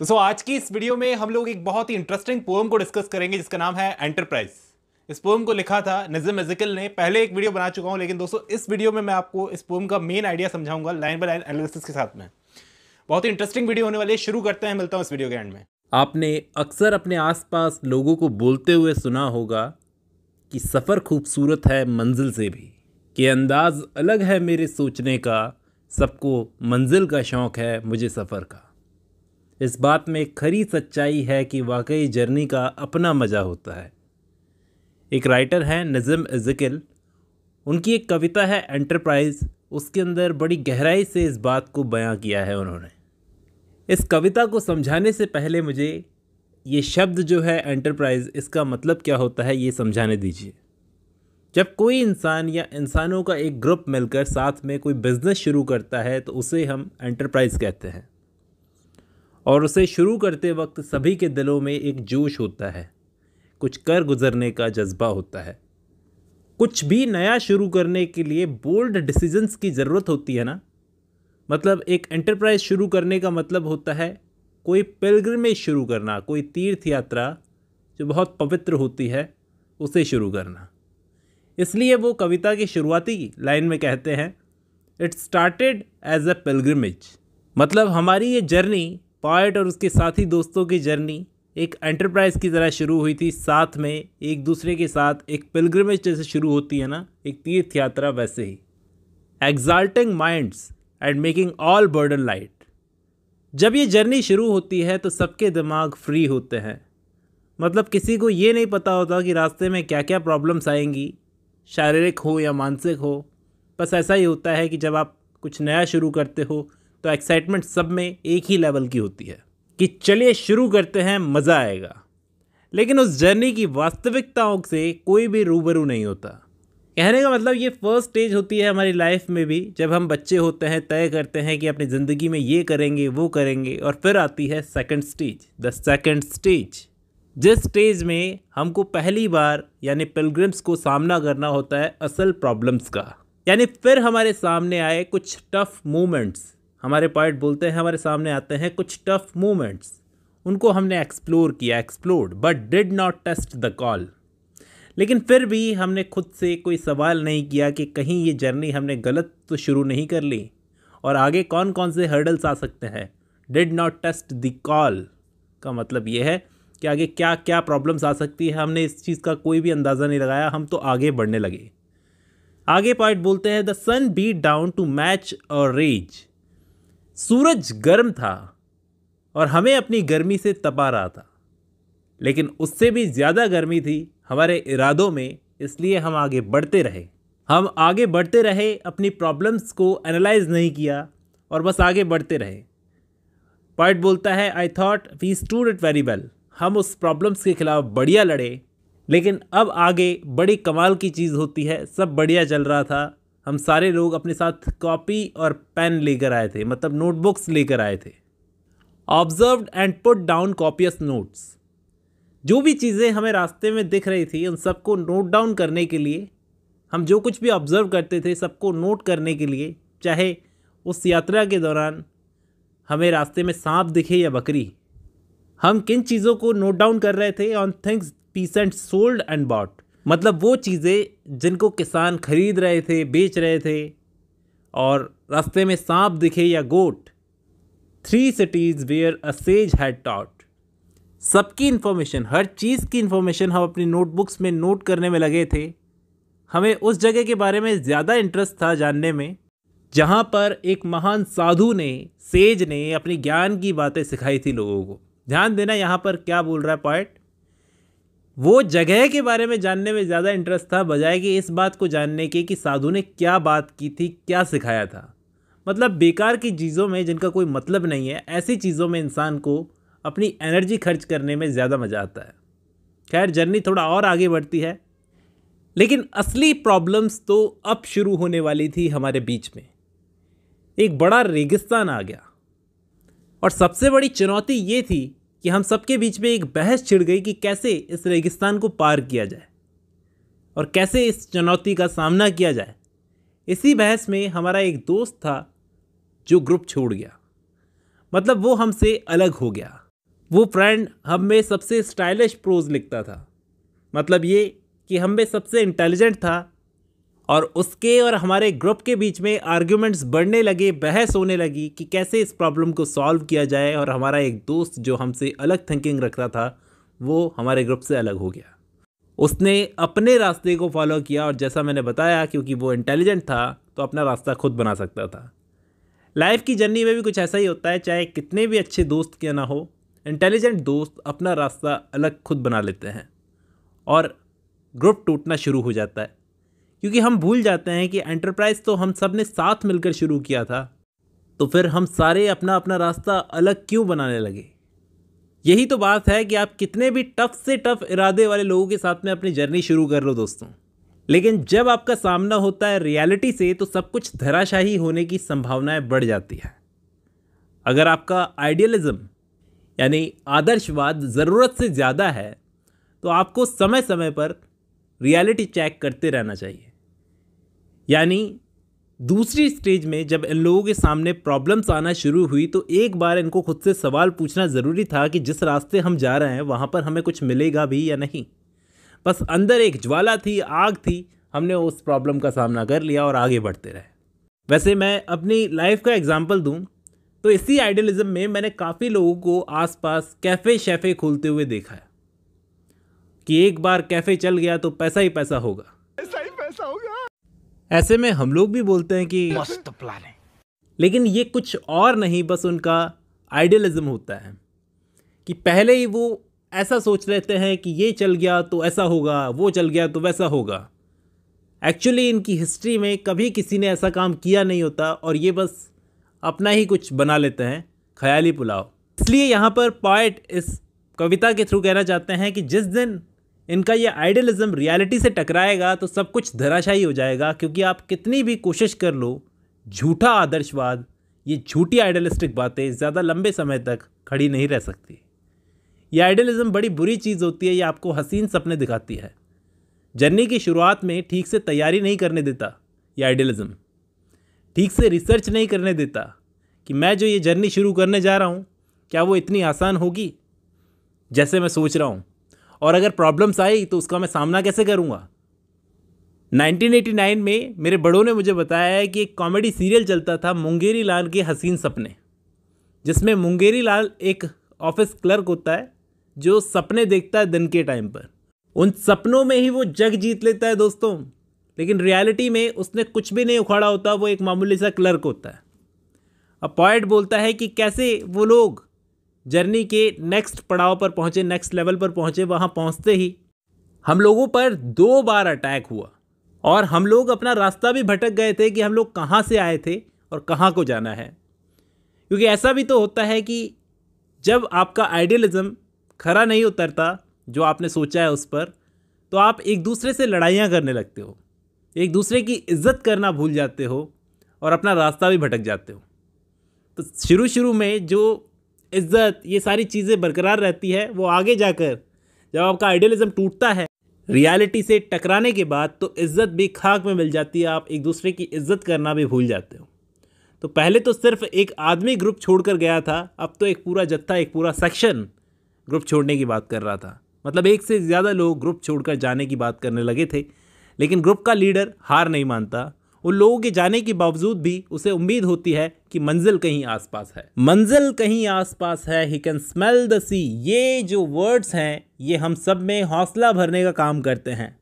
तो सो आज की इस वीडियो में हम लोग एक बहुत ही इंटरेस्टिंग पोम को डिस्कस करेंगे जिसका नाम है एंटरप्राइज इस पोम को लिखा था नजम एजिकल ने पहले एक वीडियो बना चुका हूं लेकिन दोस्तों इस वीडियो में मैं आपको इस पोम का मेन आइडिया समझाऊंगा लाइन बाय लाइन एनालिसिस के साथ में बहुत ही इंटरेस्टिंग वीडियो होने वाली है शुरू करते हैं मिलता हूँ इस वीडियो के एंड में आपने अक्सर अपने आसपास लोगों को बोलते हुए सुना होगा कि सफ़र खूबसूरत है मंजिल से भी कि अंदाज़ अलग है मेरे सोचने का सबको मंजिल का शौक़ है मुझे सफ़र का इस बात में खरी सच्चाई है कि वाकई जर्नी का अपना मज़ा होता है एक राइटर हैं नज़म ज़िकिल उनकी एक कविता है एंटरप्राइज़ उसके अंदर बड़ी गहराई से इस बात को बयां किया है उन्होंने इस कविता को समझाने से पहले मुझे ये शब्द जो है एंटरप्राइज़ इसका मतलब क्या होता है ये समझाने दीजिए जब कोई इंसान या इंसानों का एक ग्रुप मिलकर साथ में कोई बिज़नेस शुरू करता है तो उसे हम एंटरप्राइज़ कहते हैं और उसे शुरू करते वक्त सभी के दिलों में एक जोश होता है कुछ कर गुजरने का जज्बा होता है कुछ भी नया शुरू करने के लिए बोल्ड डिसीजंस की ज़रूरत होती है ना मतलब एक एंटरप्राइज शुरू करने का मतलब होता है कोई पिलग्रमेज शुरू करना कोई तीर्थ यात्रा जो बहुत पवित्र होती है उसे शुरू करना इसलिए वो कविता की शुरुआती लाइन में कहते हैं it's started as a pilgrimage मतलब हमारी ये जर्नी पॉइट और उसके साथी दोस्तों की जर्नी एक एंटरप्राइज की तरह शुरू हुई थी साथ में एक दूसरे के साथ एक पिलग्रमेज जैसे शुरू होती है ना एक तीर्थ यात्रा वैसे ही exalting minds and making all burden light जब ये जर्नी शुरू होती है तो सबके दिमाग फ्री होते हैं मतलब किसी को ये नहीं पता होता कि रास्ते में क्या क्या प्रॉब्लम्स आएंगी शारीरिक हो या मानसिक हो बस ऐसा ही होता है कि जब आप कुछ नया शुरू करते हो तो एक्साइटमेंट सब में एक ही लेवल की होती है कि चलिए शुरू करते हैं मज़ा आएगा लेकिन उस जर्नी की वास्तविकताओं से कोई भी रूबरू नहीं होता कहने का मतलब ये फर्स्ट स्टेज होती है हमारी लाइफ में भी जब हम बच्चे होते हैं तय करते हैं कि अपनी ज़िंदगी में ये करेंगे वो करेंगे और फिर आती है second stage the second stage जिस स्टेज में हमको पहली बार यानी पिलग्रिम्स को सामना करना होता है असल प्रॉब्लम्स का यानी फिर हमारे सामने आए कुछ टफ मोमेंट्स हमारे पॉइंट बोलते हैं हमारे सामने आते हैं कुछ टफ मोमेंट्स उनको हमने एक्सप्लोर किया explored but did not trust the call लेकिन फिर भी हमने खुद से कोई सवाल नहीं किया कि कहीं ये जर्नी हमने गलत तो शुरू नहीं कर ली और आगे कौन कौन से हर्डल्स आ सकते हैं did not trust the call का मतलब ये है कि आगे क्या क्या प्रॉब्लम्स आ सकती है हमने इस चीज़ का कोई भी अंदाज़ा नहीं लगाया हम तो आगे बढ़ने लगे आगे पॉइंट बोलते हैं the sun beat down too much और रेज सूरज गर्म था और हमें अपनी गर्मी से तपा रहा था लेकिन उससे भी ज़्यादा गर्मी थी हमारे इरादों में इसलिए हम आगे बढ़ते रहे हम आगे बढ़ते रहे अपनी प्रॉब्लम्स को एनालाइज नहीं किया और बस आगे बढ़ते रहे पॉइंट बोलता है I thought we stood it very well हम उस प्रॉब्लम्स के खिलाफ बढ़िया लड़े लेकिन अब आगे बड़ी कमाल की चीज़ होती है सब बढ़िया चल रहा था हम सारे लोग अपने साथ कॉपी और पेन लेकर आए थे मतलब नोटबुक्स लेकर आए थे observe and put down copious notes जो भी चीज़ें हमें रास्ते में दिख रही थी उन सबको नोट डाउन करने के लिए हम जो कुछ भी ऑब्ज़र्व करते थे सबको नोट करने के लिए चाहे उस यात्रा के दौरान हमें रास्ते में सांप दिखे या बकरी हम किन चीज़ों को नोट डाउन कर रहे थे on things peace and sold and bought मतलब वो चीज़ें जिनको किसान खरीद रहे थे बेच रहे थे और रास्ते में सांप दिखे या got three cities where a sage had taught सबकी इन्फॉर्मेशन हर चीज़ की इन्फॉर्मेशन हम अपनी नोटबुक्स में नोट करने में लगे थे हमें उस जगह के बारे में ज़्यादा इंटरेस्ट था जानने में जहाँ पर एक महान साधु ने सेज ने अपनी ज्ञान की बातें सिखाई थी लोगों को ध्यान देना यहाँ पर क्या बोल रहा है पॉइंट वो जगह के बारे में जानने में ज़्यादा इंटरेस्ट था बजाय कि इस बात को जानने के कि साधु ने क्या बात की थी क्या सिखाया था मतलब बेकार की चीज़ों में जिनका कोई मतलब नहीं है ऐसी चीज़ों में इंसान को अपनी एनर्जी खर्च करने में ज़्यादा मज़ा आता है खैर जर्नी थोड़ा और आगे बढ़ती है लेकिन असली प्रॉब्लम्स तो अब शुरू होने वाली थी हमारे बीच में एक बड़ा रेगिस्तान आ गया और सबसे बड़ी चुनौती ये थी कि हम सबके बीच में एक बहस छिड़ गई कि कैसे इस रेगिस्तान को पार किया जाए और कैसे इस चुनौती का सामना किया जाए इसी बहस में हमारा एक दोस्त था जो ग्रुप छोड़ गया मतलब वो हमसे अलग हो गया वो फ्रेंड हम में सबसे स्टाइलिश प्रोज लिखता था मतलब ये कि हम में सबसे इंटेलिजेंट था और उसके और हमारे ग्रुप के बीच में आर्ग्यूमेंट्स बढ़ने लगे बहस होने लगी कि कैसे इस प्रॉब्लम को सॉल्व किया जाए और हमारा एक दोस्त जो हमसे अलग थिंकिंग रखता था वो हमारे ग्रुप से अलग हो गया उसने अपने रास्ते को फॉलो किया और जैसा मैंने बताया क्योंकि वो इंटेलिजेंट था तो अपना रास्ता खुद बना सकता था लाइफ की जर्नी में भी कुछ ऐसा ही होता है चाहे कितने भी अच्छे दोस्त के ना हो इंटेलिजेंट दोस्त अपना रास्ता अलग खुद बना लेते हैं और ग्रुप टूटना शुरू हो जाता है क्योंकि हम भूल जाते हैं कि एंटरप्राइज़ तो हम सब ने साथ मिलकर शुरू किया था तो फिर हम सारे अपना अपना रास्ता अलग क्यों बनाने लगे यही तो बात है कि आप कितने भी टफ से टफ इरादे वाले लोगों के साथ में अपनी जर्नी शुरू कर लो दोस्तों लेकिन जब आपका सामना होता है रियलिटी से तो सब कुछ धराशाही होने की संभावनाएं बढ़ जाती है अगर आपका आइडियलिज्म यानी आदर्शवाद ज़रूरत से ज़्यादा है तो आपको समय समय पर रियलिटी चेक करते रहना चाहिए यानी दूसरी स्टेज में जब इन लोगों के सामने प्रॉब्लम्स आना शुरू हुई तो एक बार इनको खुद से सवाल पूछना ज़रूरी था कि जिस रास्ते हम जा रहे हैं वहाँ पर हमें कुछ मिलेगा भी या नहीं बस अंदर एक ज्वाला थी आग थी हमने उस प्रॉब्लम का सामना कर लिया और आगे बढ़ते रहे वैसे मैं अपनी लाइफ का एग्ज़ाम्पल दूँ तो इसी आइडियलिज्म में मैंने काफ़ी लोगों को आसपास कैफ़े शैफ़े खोलते हुए देखा है कि एक बार कैफ़े चल गया तो पैसा ही पैसा होगा पैसा ही पैसा होगा ऐसे में हम लोग भी बोलते हैं कि मस्त प्लान है लेकिन ये कुछ और नहीं बस उनका आइडियलिज्म होता है कि पहले ही वो ऐसा सोच लेते हैं कि ये चल गया तो ऐसा होगा वो चल गया तो वैसा होगा एक्चुअली इनकी हिस्ट्री में कभी किसी ने ऐसा काम किया नहीं होता और ये बस अपना ही कुछ बना लेते हैं ख्याली पुलाव इसलिए यहाँ पर पॉइट इस कविता के थ्रू कहना चाहते हैं कि जिस दिन इनका ये आइडियलिज्म रियलिटी से टकराएगा तो सब कुछ धराशायी हो जाएगा क्योंकि आप कितनी भी कोशिश कर लो झूठा आदर्शवाद ये झूठी आइडियलिस्टिक बातें ज़्यादा लंबे समय तक खड़ी नहीं रह सकती ये आइडियलिज्म बड़ी बुरी चीज़ होती है ये आपको हसीन सपने दिखाती है जर्नी की शुरुआत में ठीक से तैयारी नहीं करने देता ये आइडियलिज्म ठीक से रिसर्च नहीं करने देता कि मैं जो ये जर्नी शुरू करने जा रहा हूँ क्या वो इतनी आसान होगी जैसे मैं सोच रहा हूँ और अगर प्रॉब्लम्स आई तो उसका मैं सामना कैसे करूँगा 1989 में मेरे बड़ों ने मुझे बताया है कि एक कॉमेडी सीरियल चलता था मुंगेरी लाल के हसीन सपने जिसमें मुंगेरी लाल एक ऑफिस क्लर्क होता है जो सपने देखता है दिन के टाइम पर उन सपनों में ही वो जग जीत लेता है दोस्तों लेकिन रियलिटी में उसने कुछ भी नहीं उखाड़ा होता वो एक मामूली सा क्लर्क होता है अब पॉइंट बोलता है कि कैसे वो लोग जर्नी के नेक्स्ट पड़ाव पर पहुँचे नेक्स्ट लेवल पर पहुँचे वहाँ पहुँचते ही हम लोगों पर दो बार अटैक हुआ और हम लोग अपना रास्ता भी भटक गए थे कि हम लोग कहाँ से आए थे और कहाँ को जाना है क्योंकि ऐसा भी तो होता है कि जब आपका आइडियलिज़म खरा नहीं उतरता जो आपने सोचा है उस पर तो आप एक दूसरे से लड़ाइयाँ करने लगते हो एक दूसरे की इज्जत करना भूल जाते हो और अपना रास्ता भी भटक जाते हो तो शुरू शुरू में जो इज्जत ये सारी चीज़ें बरकरार रहती है वो आगे जाकर जब आपका आइडियलिज़म टूटता है रियलिटी से टकराने के बाद तो इज्जत भी खाक में मिल जाती है आप एक दूसरे की इज्जत करना भी भूल जाते हो तो पहले तो सिर्फ एक आदमी ग्रुप छोड़कर गया था अब तो एक पूरा जत्था एक पूरा सेक्शन ग्रुप छोड़ने की बात कर रहा था मतलब एक से ज़्यादा लोग ग्रुप छोड़कर जाने की बात करने लगे थे लेकिन ग्रुप का लीडर हार नहीं मानता उन लोगों के जाने के बावजूद भी उसे उम्मीद होती है कि मंजिल कहीं आसपास है मंजिल कहीं आसपास है he can smell the sea ये जो वर्ड्स हैं ये हम सब में हौसला भरने का काम करते हैं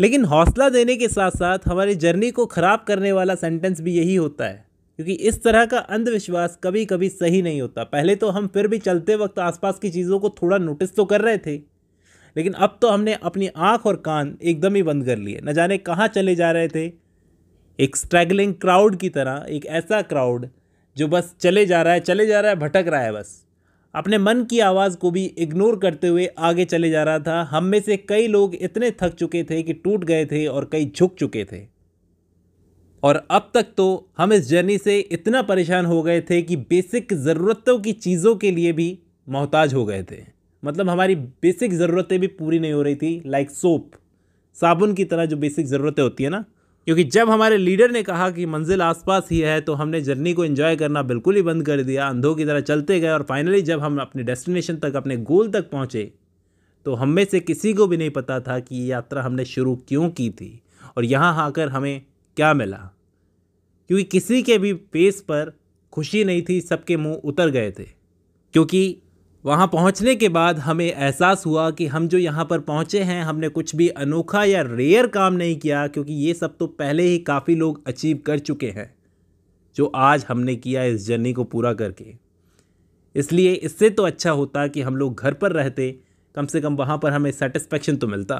लेकिन हौसला देने के साथ साथ हमारी जर्नी को ख़राब करने वाला सेंटेंस भी यही होता है क्योंकि इस तरह का अंधविश्वास कभी कभी सही नहीं होता पहले तो हम फिर भी चलते वक्त आसपास की चीज़ों को थोड़ा नोटिस तो कर रहे थे लेकिन अब तो हमने अपनी आँख और कान एकदम ही बंद कर लिए न जाने कहाँ चले जा रहे थे एक स्ट्रगलिंग क्राउड की तरह एक ऐसा क्राउड जो बस चले जा रहा है चले जा रहा है भटक रहा है बस अपने मन की आवाज़ को भी इग्नोर करते हुए आगे चले जा रहा था हम में से कई लोग इतने थक चुके थे कि टूट गए थे और कई झुक चुके थे और अब तक तो हम इस जर्नी से इतना परेशान हो गए थे कि बेसिक ज़रूरतों की चीज़ों के लिए भी मोहताज हो गए थे मतलब हमारी बेसिक ज़रूरतें भी पूरी नहीं हो रही थी लाइक सोप साबुन की तरह जो बेसिक ज़रूरतें होती है ना क्योंकि जब हमारे लीडर ने कहा कि मंजिल आसपास ही है तो हमने जर्नी को इन्जॉय करना बिल्कुल ही बंद कर दिया अंधों की तरह चलते गए और फाइनली जब हम अपने डेस्टिनेशन तक अपने गोल तक पहुँचे तो हम में से किसी को भी नहीं पता था कि ये यात्रा हमने शुरू क्यों की थी और यहाँ आकर हमें क्या मिला क्योंकि किसी के भी फेस पर खुशी नहीं थी सबके मुंह उतर गए थे क्योंकि वहाँ पहुँचने के बाद हमें एहसास हुआ कि हम जो यहाँ पर पहुँचे हैं हमने कुछ भी अनोखा या रेयर काम नहीं किया क्योंकि ये सब तो पहले ही काफ़ी लोग अचीव कर चुके हैं जो आज हमने किया इस जर्नी को पूरा करके इसलिए इससे तो अच्छा होता कि हम लोग घर पर रहते कम से कम वहाँ पर हमें सेटिस्फेक्शन तो मिलता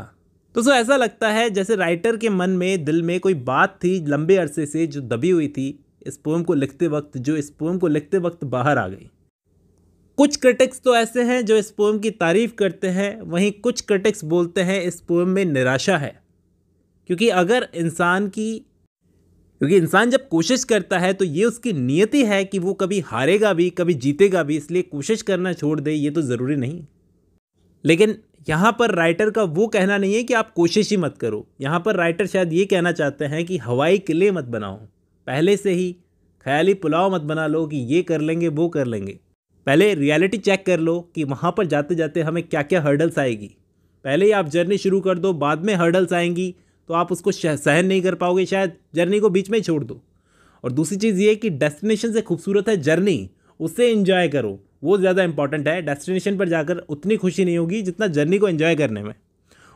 तो सो ऐसा लगता है जैसे राइटर के मन में दिल में कोई बात थी लंबे अरसे से जो दबी हुई थी इस पोम को लिखते वक्त जो इस पोम को लिखते वक्त बाहर आ गई कुछ क्रिटिक्स तो ऐसे हैं जो इस पोएम की तारीफ़ करते हैं वहीं कुछ क्रिटिक्स बोलते हैं इस पोएम में निराशा है क्योंकि अगर इंसान की क्योंकि इंसान जब कोशिश करता है तो ये उसकी नियति है कि वो कभी हारेगा भी कभी जीतेगा भी इसलिए कोशिश करना छोड़ दे ये तो ज़रूरी नहीं लेकिन यहाँ पर राइटर का वो कहना नहीं है कि आप कोशिश ही मत करो यहाँ पर राइटर शायद ये कहना चाहते हैं कि हवाई किले मत बनाओ पहले से ही ख्याली पुलाव मत बना लो कि ये कर लेंगे वो कर लेंगे पहले रियलिटी चेक कर लो कि वहाँ पर जाते जाते हमें क्या क्या हर्डल्स आएगी पहले ही आप जर्नी शुरू कर दो बाद में हर्डल्स आएंगी तो आप उसको सहन नहीं कर पाओगे शायद जर्नी को बीच में छोड़ दो और दूसरी चीज़ ये कि डेस्टिनेशन से खूबसूरत है जर्नी उससे इन्जॉय करो वो ज़्यादा इंपॉर्टेंट है डेस्टिनेशन पर जाकर उतनी खुशी नहीं होगी जितना जर्नी को इन्जॉय करने में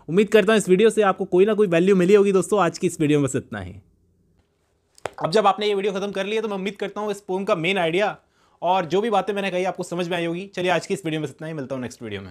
उम्मीद करता हूँ इस वीडियो से आपको कोई ना कोई वैल्यू मिली होगी दोस्तों आज की इस वीडियो में बस इतना ही अब जब आपने ये वीडियो खत्म कर लिया तो मैं उम्मीद करता हूँ इस पोम का मेन आइडिया और जो भी बातें मैंने कही आपको समझ में आई होगी चलिए आज की इस वीडियो में इतना ही मिलता हूँ नेक्स्ट वीडियो में